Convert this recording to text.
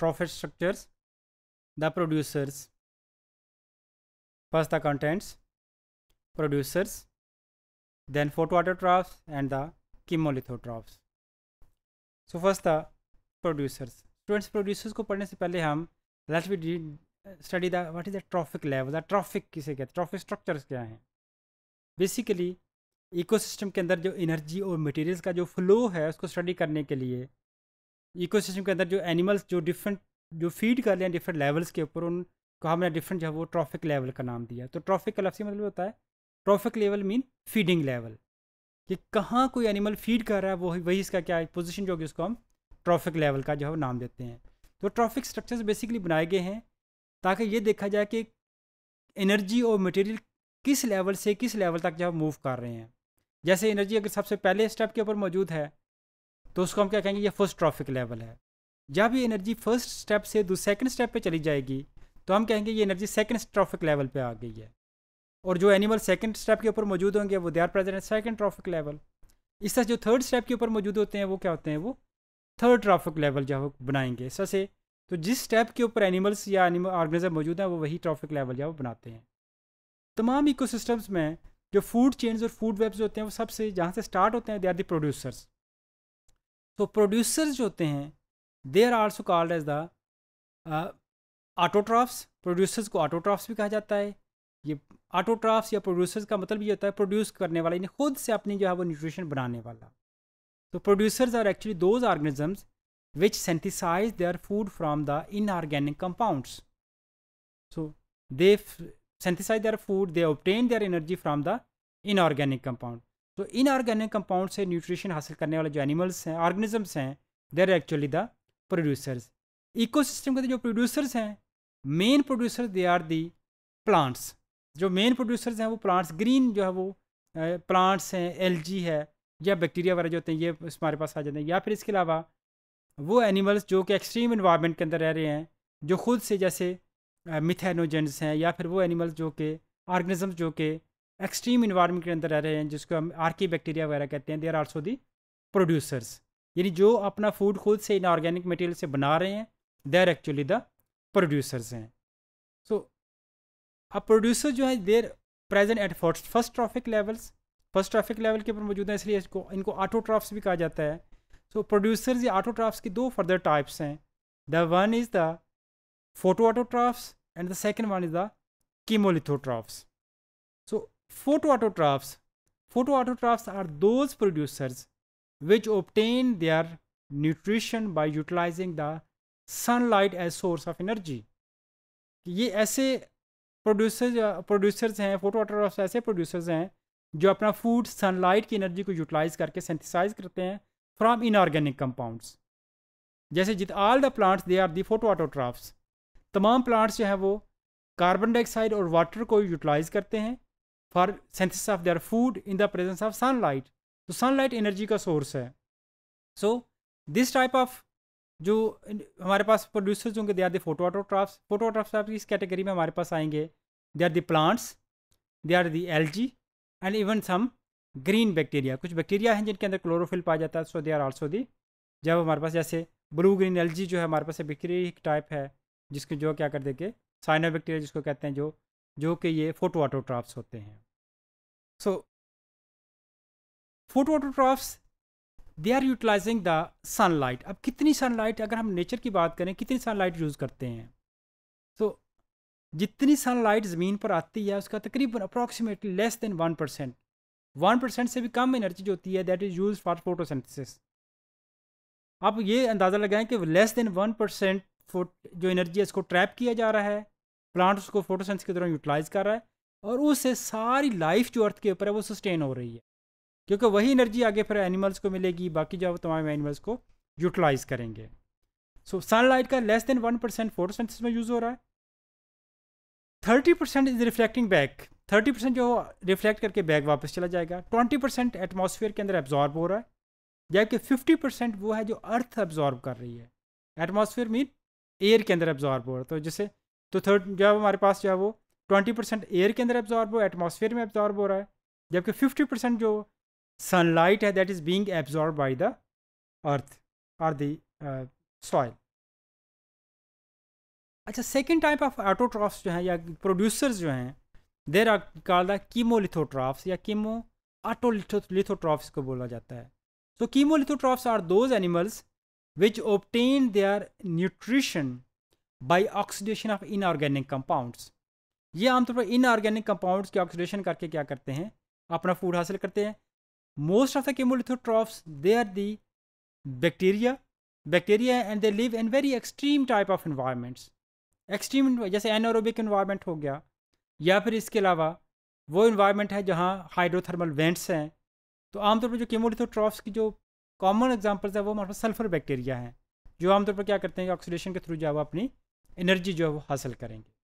profit structures, the producers. First the contents, producers, then photoautotrophs and the chemolithotrophs. So first the producers. Students producers ko padhne se pehle hum let we did study the what is the trophic level, the trophic kise kehte trophic structures kya हैं basically ecosystem के अंदर जो energy और materials का जो flow है उसको study करने के लिए इकोसिस्टम के अंदर जो एनिमल्स जो डिफरेंट जो फीड कर रहे हैं डिफरेंट लेवल्स के ऊपर उनको हमने डिफरेंट जो है वो ट्रॉफिक लेवल का नाम दिया तो ट्रॉफिक का लफ्ज़ मतलब होता है trophic level mean feeding level कि कहाँ कोई एनिमल फीड कर रहा है वही वही इसका क्या पोजिशन जो होगी उसको हम ट्रॉफिक लेवल का जो है नाम देते हैं तो ट्रॉफिक स्ट्रक्चर्स बेसिकली बनाए गए हैं ताकि ये देखा जाए कि एनर्जी और मटेरियल किस लेवल से किस लेवल तक जो है मूव कर रहे हैं जैसे एनर्जी अगर सबसे पहले स्टेप के ऊपर मौजूद है तो उसको हम क्या कहेंगे ये फर्स्ट ट्रॉफिक लेवल है जब ये एनर्जी फर्स्ट स्टेप से सेकेंड स्टेप पे चली जाएगी तो हम कहेंगे ये एनर्जी सेकेंड ट्रॉफिक लेवल पे आ गई है और जो एनिमल सेकेंड स्टेप के ऊपर मौजूद होंगे वो they are present second trophic level इस तरह जो थर्ड स्टेप के ऊपर मौजूद होते हैं वो क्या होते हैं वो थर्ड ट्रॉफिक लेवल जो बनाएंगे इस तरह से तो जिस स्टेप के ऊपर एनिमल्स या एनिमल ऑर्गेनिज्म मौजूद हैं वो वही ट्रॉफिक लेवल जो है बनाते हैं तमाम इकोसिस्टम्स में जो फूड चेन्स और फूड वेब्स होते हैं वो सबसे जहाँ से स्टार्ट होते हैं दे आर द प्रोड्यूसर्स तो प्रोड्यूसर्स जो होते हैं they are also called as the autotrophs producers को ऑटोट्राफ्स भी कहा जाता है ये आटोट्राफ्स या प्रोड्यूसर्स का मतलब ये होता है प्रोड्यूस करने वाला यानी खुद से अपनी जो है वो न्यूट्रिशन बनाने वाला तो producers are actually those organisms which synthesize their food from the inorganic compounds so they synthesize their food they obtain their energy from the inorganic compound तो इन ऑर्गेनिक कंपाउंड से न्यूट्रिशन हासिल करने वाले जो animals हैं organisms हैं there actually the producers ecosystem के जो प्रोड्यूसर्स हैं main producer they are the plants जो मेन प्रोड्यूसर्स हैं वो प्लांट्स ग्रीन जो है वो प्लांट्स हैं जी है या बैक्टीरिया वगैरह जो होते हैं ये हमारे पास आ जाते हैं या फिर इसके अलावा वो एनिमल्स जो कि एक्सट्रीम इन्वायरमेंट के अंदर रह रहे हैं जो खुद से जैसे मिथेनोजेंस हैं या फिर वो एनिमल्स जो कि ऑर्गेनिजम्स जो कि एक्सट्रीम इन्वायरमेंट के अंदर रह रहे हैं जिसको हम आर्की बैक्टीरिया वगैरह कहते हैं they are also the producers यानी जो अपना फूड खुद से इनऑर्गेनिक मटेरियल से बना रहे हैं they are actually the producers हैं सो अब प्रोड्यूसर जो है there present at first first trophic levels first trophic level के ऊपर मौजूद हैं इसलिए इसको इनको आटोट्राफ्स भी कहा जाता है सो प्रोड्यूसर्स या आटोट्राफ्स की दो फर्दर टाइप्स हैं the one is the photo autotrophs and the second one is the chemolithotrophs Photoautotrophs. Photoautotrophs are those producers which obtain their by utilizing the sun light as source of energy ये ऐसे producers producers हैं photo photoautotrophs ऐसे producers हैं जो अपना food sunlight की energy को utilize करके सेंथिसाइज करते हैं फ्राम इनऑर्गेनिक कंपाउंडस जैसे जित all the plants they are दी फोटोआटोट्राफ्स तमाम प्लांट्स जो हैं वो कार्बन डाइऑक्साइड और वाटर को यूटिलाइज करते हैं for synthesis of their food in the presence of sunlight तो सनलाइट एनर्जी का सोर्स है सो दिस टाइप ऑफ जो हमारे पास प्रोड्यूसर्स होंगे they are the photo photoautotrophs आप इस कैटेगरी में हमारे पास आएंगे they are the plants they are the algae and even some green bacteria कुछ बैक्टीरिया हैं जिनके अंदर क्लोरोफिल पाया जाता है सो दे आर ऑल्सो दी जब हमारे पास जैसे ब्लू ग्रीन एल जो है हमारे पास बैक्टीरिया टाइप है जिसको जो क्या कर देंगे साइनो बैक्टीरिया जिसको कहते हैं जो जो कि ये फोटो ऑटोट्राफ्स होते हैं so photo autotrophs they are utilizing the sunlight अब कितनी सनलाइट अगर हम नेचर की बात करें कितनी सनलाइट यूज़ करते हैं तो so, जितनी सनलाइट ज़मीन पर आती है उसका तकरीबन approximately less than one percent one percent से भी कम एनर्जी जो होती है that is use for photosynthesis आप ये अंदाज़ा लगाएं कि लेस देन वन परसेंट जो एनर्जी है इसको ट्रैप किया जा रहा है प्लांट्स को फोटोसेंस के दौरान यूटिलाइज़ कर रहा है और उससे सारी लाइफ जो अर्थ के ऊपर है वो सस्टेन हो रही है क्योंकि वही एनर्जी आगे फिर एनिमल्स को मिलेगी बाकी जो तमाम एनिमल्स को यूटिलाइज़ करेंगे सो सनलाइट का less than one percent photosynthesis में यूज़ हो रहा है thirty percent is reflecting back thirty percent जो रिफ्लेक्ट करके बैग वापस चला जाएगा ट्वेंटी परसेंट एटमोसफियर के अंदर एब्जॉर्ब हो रहा है जबकि फिफ्टी परसेंट वो है जो अर्थ एब्जॉर्ब कर रही है एटमोसफियर मीन एयर के अंदर एब्जॉर्ब हो रहा है तो जैसे तो थर्ड जो है हमारे पास जो है वो ट्वेंटी परसेंट एयर के अंदर एब्जॉर्ब हो एटमोसफेयर में एब्जॉर्ब हो रहा है जबकि फिफ्टी परसेंट जो सनलाइट है that is being absorb by the earth और द सॉइल अच्छा सेकेंड टाइप ऑफ ऑटोट्राफ्स जो हैं या प्रोड्यूसर्स जो हैं there are call the chemolithotrophs या कीमो ऑटोलिथोट्राफ्स को बोला जाता है so chemolithotrophs are those animals which obtain their nutrition by oxidation of inorganic compounds ये आमतौर पर इनऑर्गेनिक कंपाउंड्स के ऑक्सीडेशन करके क्या करते हैं अपना फूड हासिल करते हैं most of the chemolithotrophs they are the bacteria bacteria and they live in very extreme type of environments extreme जैसे एनोरोबिक इन्वायरमेंट हो गया या फिर इसके अलावा वो इन्वायरमेंट है जहाँ हाइड्रोथर्मल वेंट्स हैं तो आमतौर पर जो केमोलिथोट्रॉफ्स की जो कॉमन एग्जाम्पल्स है वो हमारे सल्फर बैक्टीरिया हैं जो आमतौर पर क्या करते हैं ऑक्सीडेशन के थ्रू जो है वो अपनी एनर्जी जो है वो हासिल करेंगे